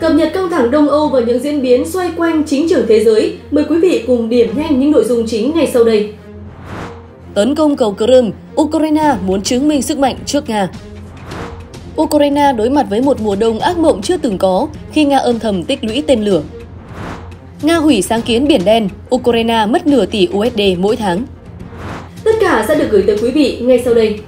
Cập nhật căng thẳng Đông Âu và những diễn biến xoay quanh chính trường thế giới, mời quý vị cùng điểm nhanh những nội dung chính ngay sau đây. Tấn công cầu Crimea, Ukraine muốn chứng minh sức mạnh trước Nga. Ukraine đối mặt với một mùa đông ác mộng chưa từng có khi Nga âm thầm tích lũy tên lửa. Nga hủy sáng kiến Biển Đen, Ukraine mất nửa tỷ USD mỗi tháng. Tất cả sẽ được gửi tới quý vị ngay sau đây.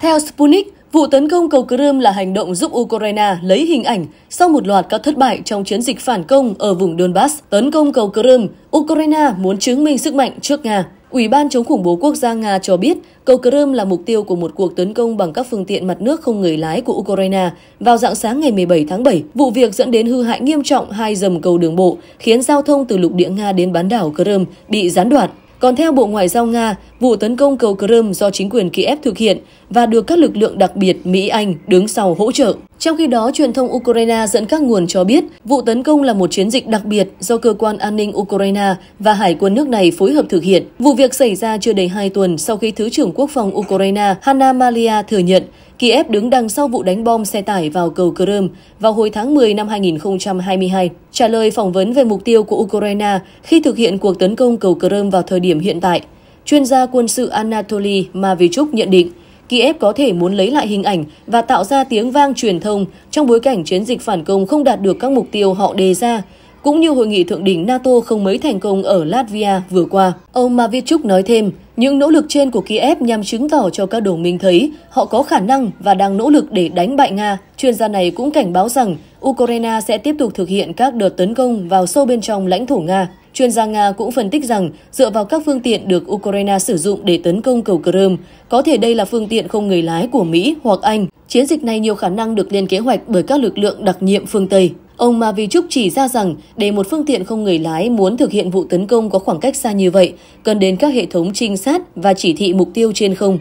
Theo Sputnik, Vụ tấn công cầu Crimea là hành động giúp Ukraine lấy hình ảnh sau một loạt các thất bại trong chiến dịch phản công ở vùng Donbass. Tấn công cầu Crimea, Ukraine muốn chứng minh sức mạnh trước Nga. Ủy ban chống khủng bố quốc gia Nga cho biết cầu Crimea là mục tiêu của một cuộc tấn công bằng các phương tiện mặt nước không người lái của Ukraine vào dạng sáng ngày 17 tháng 7. Vụ việc dẫn đến hư hại nghiêm trọng hai dầm cầu đường bộ, khiến giao thông từ lục địa Nga đến bán đảo Crimea bị gián đoạn. Còn theo Bộ Ngoại giao Nga, vụ tấn công cầu Crimea do chính quyền Kiev thực hiện và được các lực lượng đặc biệt Mỹ-Anh đứng sau hỗ trợ. Trong khi đó, truyền thông Ukraine dẫn các nguồn cho biết vụ tấn công là một chiến dịch đặc biệt do cơ quan an ninh Ukraine và hải quân nước này phối hợp thực hiện. Vụ việc xảy ra chưa đầy hai tuần sau khi Thứ trưởng Quốc phòng Ukraine Hanna Malia thừa nhận Kiev đứng đằng sau vụ đánh bom xe tải vào cầu Crimea vào hồi tháng 10 năm 2022. Trả lời phỏng vấn về mục tiêu của Ukraine khi thực hiện cuộc tấn công cầu Crimea vào thời điểm hiện tại, chuyên gia quân sự Anatoly Mavichuk nhận định Kiev có thể muốn lấy lại hình ảnh và tạo ra tiếng vang truyền thông trong bối cảnh chiến dịch phản công không đạt được các mục tiêu họ đề ra, cũng như hội nghị thượng đỉnh NATO không mấy thành công ở Latvia vừa qua. Ông Mavichuk nói thêm, những nỗ lực trên của Kiev nhằm chứng tỏ cho các đồng minh thấy họ có khả năng và đang nỗ lực để đánh bại Nga. Chuyên gia này cũng cảnh báo rằng Ukraine sẽ tiếp tục thực hiện các đợt tấn công vào sâu bên trong lãnh thổ Nga. Chuyên gia Nga cũng phân tích rằng dựa vào các phương tiện được Ukraine sử dụng để tấn công cầu Crimea, có thể đây là phương tiện không người lái của Mỹ hoặc Anh. Chiến dịch này nhiều khả năng được lên kế hoạch bởi các lực lượng đặc nhiệm phương Tây. Ông Mavichuk chỉ ra rằng để một phương tiện không người lái muốn thực hiện vụ tấn công có khoảng cách xa như vậy, cần đến các hệ thống trinh sát và chỉ thị mục tiêu trên không.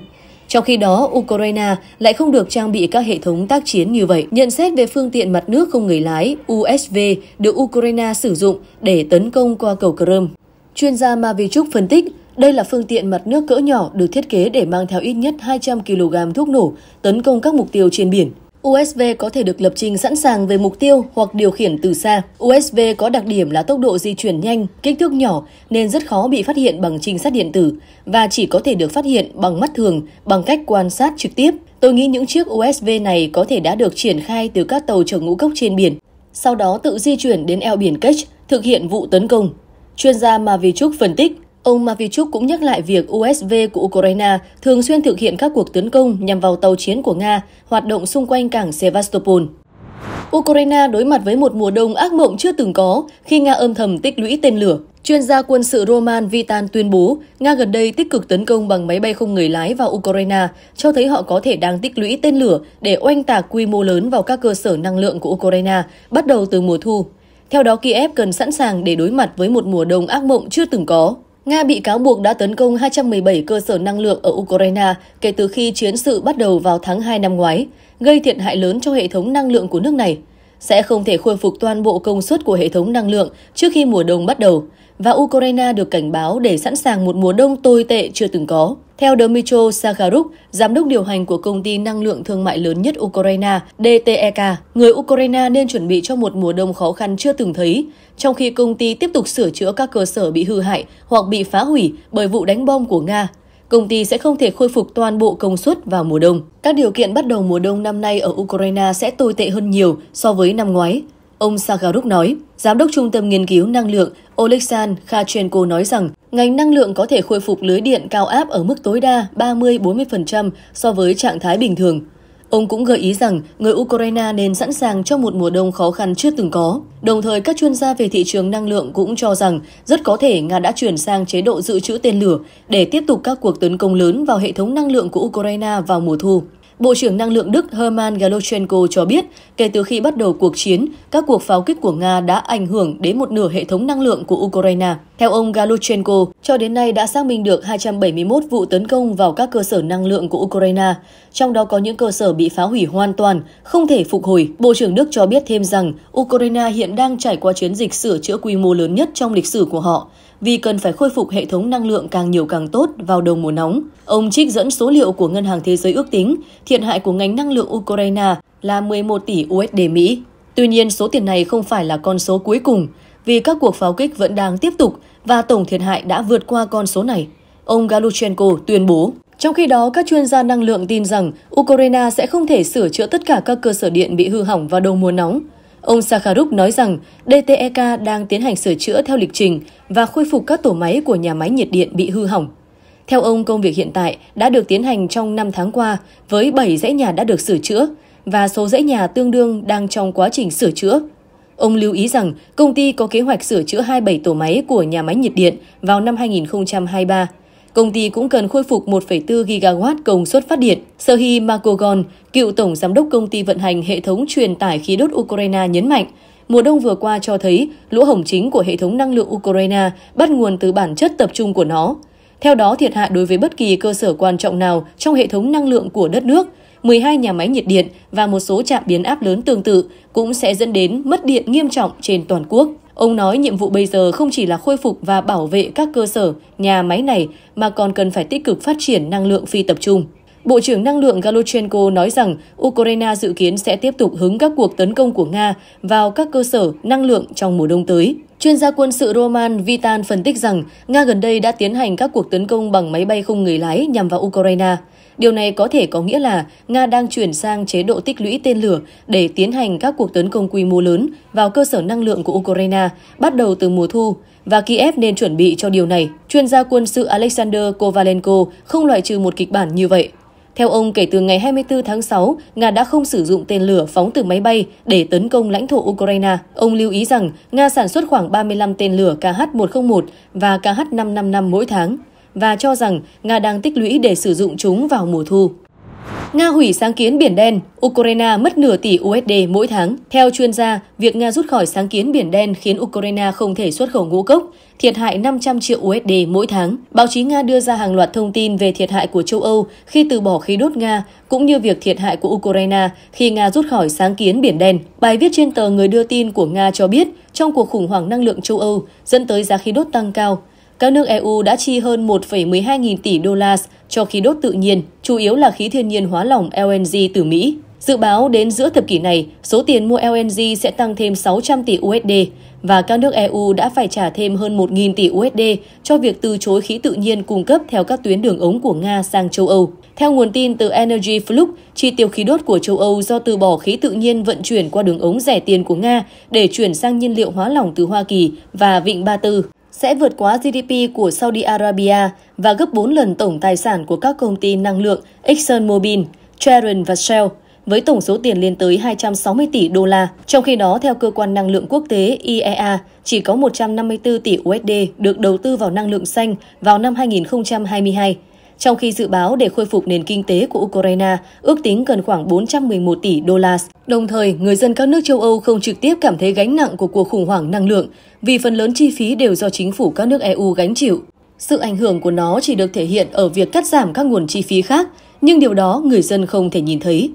Trong khi đó, Ukraine lại không được trang bị các hệ thống tác chiến như vậy. Nhận xét về phương tiện mặt nước không người lái USV được Ukraine sử dụng để tấn công qua cầu Crimea. Chuyên gia Mavichuk phân tích, đây là phương tiện mặt nước cỡ nhỏ được thiết kế để mang theo ít nhất 200 kg thuốc nổ tấn công các mục tiêu trên biển. USV có thể được lập trình sẵn sàng về mục tiêu hoặc điều khiển từ xa. USV có đặc điểm là tốc độ di chuyển nhanh, kích thước nhỏ nên rất khó bị phát hiện bằng trinh sát điện tử và chỉ có thể được phát hiện bằng mắt thường bằng cách quan sát trực tiếp. Tôi nghĩ những chiếc USV này có thể đã được triển khai từ các tàu chở ngũ cốc trên biển, sau đó tự di chuyển đến eo biển Cách thực hiện vụ tấn công. Chuyên gia Mavichuk phân tích, Ông Mavichuk cũng nhắc lại việc USV của Ukraine thường xuyên thực hiện các cuộc tấn công nhằm vào tàu chiến của Nga hoạt động xung quanh cảng Sevastopol. Ukraine đối mặt với một mùa đông ác mộng chưa từng có khi Nga âm thầm tích lũy tên lửa. Chuyên gia quân sự Roman Vitan tuyên bố Nga gần đây tích cực tấn công bằng máy bay không người lái vào Ukraine, cho thấy họ có thể đang tích lũy tên lửa để oanh tạc quy mô lớn vào các cơ sở năng lượng của Ukraine bắt đầu từ mùa thu. Theo đó, Kiev cần sẵn sàng để đối mặt với một mùa đông ác mộng chưa từng có. Nga bị cáo buộc đã tấn công 217 cơ sở năng lượng ở Ukraine kể từ khi chiến sự bắt đầu vào tháng 2 năm ngoái, gây thiệt hại lớn cho hệ thống năng lượng của nước này sẽ không thể khôi phục toàn bộ công suất của hệ thống năng lượng trước khi mùa đông bắt đầu, và Ukraine được cảnh báo để sẵn sàng một mùa đông tồi tệ chưa từng có. Theo Dmitro Sakharuk, giám đốc điều hành của công ty năng lượng thương mại lớn nhất Ukraine, DTEK, người Ukraine nên chuẩn bị cho một mùa đông khó khăn chưa từng thấy, trong khi công ty tiếp tục sửa chữa các cơ sở bị hư hại hoặc bị phá hủy bởi vụ đánh bom của Nga công ty sẽ không thể khôi phục toàn bộ công suất vào mùa đông. Các điều kiện bắt đầu mùa đông năm nay ở Ukraine sẽ tồi tệ hơn nhiều so với năm ngoái. Ông Sagaruk nói, Giám đốc Trung tâm Nghiên cứu Năng lượng Oleksandr Khachenko nói rằng ngành năng lượng có thể khôi phục lưới điện cao áp ở mức tối đa 30-40% so với trạng thái bình thường. Ông cũng gợi ý rằng người Ukraine nên sẵn sàng cho một mùa đông khó khăn chưa từng có. Đồng thời, các chuyên gia về thị trường năng lượng cũng cho rằng rất có thể Nga đã chuyển sang chế độ dự trữ tên lửa để tiếp tục các cuộc tấn công lớn vào hệ thống năng lượng của Ukraine vào mùa thu. Bộ trưởng Năng lượng Đức Hermann Galochenko cho biết, kể từ khi bắt đầu cuộc chiến, các cuộc pháo kích của Nga đã ảnh hưởng đến một nửa hệ thống năng lượng của Ukraine. Theo ông Galochenko, cho đến nay đã xác minh được 271 vụ tấn công vào các cơ sở năng lượng của Ukraine, trong đó có những cơ sở bị phá hủy hoàn toàn, không thể phục hồi. Bộ trưởng Đức cho biết thêm rằng Ukraine hiện đang trải qua chiến dịch sửa chữa quy mô lớn nhất trong lịch sử của họ vì cần phải khôi phục hệ thống năng lượng càng nhiều càng tốt vào đầu mùa nóng. Ông trích dẫn số liệu của Ngân hàng Thế giới ước tính thiệt hại của ngành năng lượng Ukraine là 11 tỷ USD Mỹ. Tuy nhiên, số tiền này không phải là con số cuối cùng, vì các cuộc pháo kích vẫn đang tiếp tục và tổng thiệt hại đã vượt qua con số này. Ông Galuchenko tuyên bố. Trong khi đó, các chuyên gia năng lượng tin rằng Ukraine sẽ không thể sửa chữa tất cả các cơ sở điện bị hư hỏng vào đầu mùa nóng. Ông Sakharuk nói rằng DTEK đang tiến hành sửa chữa theo lịch trình và khôi phục các tổ máy của nhà máy nhiệt điện bị hư hỏng. Theo ông, công việc hiện tại đã được tiến hành trong 5 tháng qua với 7 dãy nhà đã được sửa chữa và số dãy nhà tương đương đang trong quá trình sửa chữa. Ông lưu ý rằng công ty có kế hoạch sửa chữa 27 tổ máy của nhà máy nhiệt điện vào năm 2023 Công ty cũng cần khôi phục 1,4 gigawatt công suất phát điện. Serhiy Makogon, cựu tổng giám đốc công ty vận hành hệ thống truyền tải khí đốt Ukraine nhấn mạnh, mùa đông vừa qua cho thấy lỗ hổng chính của hệ thống năng lượng Ukraine bắt nguồn từ bản chất tập trung của nó. Theo đó, thiệt hại đối với bất kỳ cơ sở quan trọng nào trong hệ thống năng lượng của đất nước, 12 nhà máy nhiệt điện và một số trạm biến áp lớn tương tự cũng sẽ dẫn đến mất điện nghiêm trọng trên toàn quốc. Ông nói nhiệm vụ bây giờ không chỉ là khôi phục và bảo vệ các cơ sở, nhà máy này mà còn cần phải tích cực phát triển năng lượng phi tập trung. Bộ trưởng Năng lượng Galochenko nói rằng Ukraine dự kiến sẽ tiếp tục hứng các cuộc tấn công của Nga vào các cơ sở năng lượng trong mùa đông tới. Chuyên gia quân sự Roman Vitan phân tích rằng Nga gần đây đã tiến hành các cuộc tấn công bằng máy bay không người lái nhằm vào Ukraine. Điều này có thể có nghĩa là Nga đang chuyển sang chế độ tích lũy tên lửa để tiến hành các cuộc tấn công quy mô lớn vào cơ sở năng lượng của Ukraine bắt đầu từ mùa thu, và Kiev nên chuẩn bị cho điều này. Chuyên gia quân sự Alexander Kovalenko không loại trừ một kịch bản như vậy. Theo ông, kể từ ngày 24 tháng 6, Nga đã không sử dụng tên lửa phóng từ máy bay để tấn công lãnh thổ Ukraine. Ông lưu ý rằng Nga sản xuất khoảng 35 tên lửa KH-101 và KH-555 mỗi tháng và cho rằng Nga đang tích lũy để sử dụng chúng vào mùa thu. Nga hủy sáng kiến Biển Đen, Ukraine mất nửa tỷ USD mỗi tháng. Theo chuyên gia, việc Nga rút khỏi sáng kiến Biển Đen khiến Ukraine không thể xuất khẩu ngũ cốc, thiệt hại 500 triệu USD mỗi tháng. Báo chí Nga đưa ra hàng loạt thông tin về thiệt hại của châu Âu khi từ bỏ khí đốt Nga, cũng như việc thiệt hại của Ukraine khi Nga rút khỏi sáng kiến Biển Đen. Bài viết trên tờ Người đưa tin của Nga cho biết, trong cuộc khủng hoảng năng lượng châu Âu dẫn tới giá khí đốt tăng cao, các nước EU đã chi hơn 1,12 nghìn tỷ đô la cho khí đốt tự nhiên, chủ yếu là khí thiên nhiên hóa lỏng LNG từ Mỹ. Dự báo đến giữa thập kỷ này, số tiền mua LNG sẽ tăng thêm 600 tỷ USD và các nước EU đã phải trả thêm hơn 1.000 tỷ USD cho việc từ chối khí tự nhiên cung cấp theo các tuyến đường ống của Nga sang châu Âu. Theo nguồn tin từ Energy Flux, chi tiêu khí đốt của châu Âu do từ bỏ khí tự nhiên vận chuyển qua đường ống rẻ tiền của Nga để chuyển sang nhiên liệu hóa lỏng từ Hoa Kỳ và Vịnh Ba Tư sẽ vượt quá GDP của Saudi Arabia và gấp 4 lần tổng tài sản của các công ty năng lượng ExxonMobil, Chevron và Shell với tổng số tiền lên tới 260 tỷ đô la. Trong khi đó, theo cơ quan năng lượng quốc tế IEA, chỉ có 154 tỷ USD được đầu tư vào năng lượng xanh vào năm 2022 trong khi dự báo để khôi phục nền kinh tế của Ukraine ước tính cần khoảng 411 tỷ đô la. Đồng thời, người dân các nước châu Âu không trực tiếp cảm thấy gánh nặng của cuộc khủng hoảng năng lượng vì phần lớn chi phí đều do chính phủ các nước EU gánh chịu. Sự ảnh hưởng của nó chỉ được thể hiện ở việc cắt giảm các nguồn chi phí khác, nhưng điều đó người dân không thể nhìn thấy.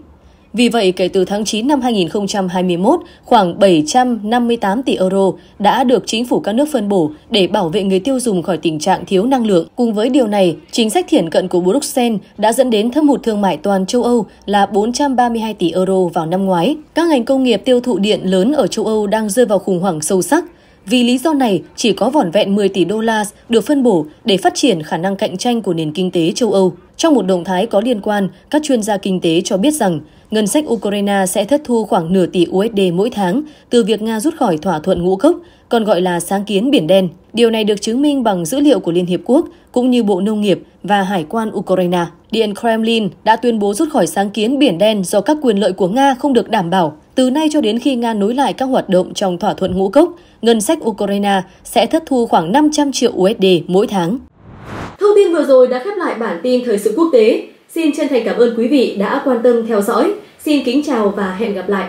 Vì vậy, kể từ tháng 9 năm 2021, khoảng 758 tỷ euro đã được chính phủ các nước phân bổ để bảo vệ người tiêu dùng khỏi tình trạng thiếu năng lượng. Cùng với điều này, chính sách thiển cận của Bruxelles đã dẫn đến thâm hụt thương mại toàn châu Âu là 432 tỷ euro vào năm ngoái. Các ngành công nghiệp tiêu thụ điện lớn ở châu Âu đang rơi vào khủng hoảng sâu sắc. Vì lý do này, chỉ có vỏn vẹn 10 tỷ đô la được phân bổ để phát triển khả năng cạnh tranh của nền kinh tế châu Âu. Trong một động thái có liên quan, các chuyên gia kinh tế cho biết rằng ngân sách Ukraine sẽ thất thu khoảng nửa tỷ USD mỗi tháng từ việc Nga rút khỏi thỏa thuận ngũ cốc, còn gọi là sáng kiến Biển Đen. Điều này được chứng minh bằng dữ liệu của Liên Hiệp Quốc cũng như Bộ Nông nghiệp và Hải quan Ukraine. Điện Kremlin đã tuyên bố rút khỏi sáng kiến Biển Đen do các quyền lợi của Nga không được đảm bảo. Từ nay cho đến khi Nga nối lại các hoạt động trong thỏa thuận ngũ cốc, ngân sách Ukraine sẽ thất thu khoảng 500 triệu USD mỗi tháng. Thông tin vừa rồi đã khép lại bản tin thời sự quốc tế. Xin chân thành cảm ơn quý vị đã quan tâm theo dõi. Xin kính chào và hẹn gặp lại.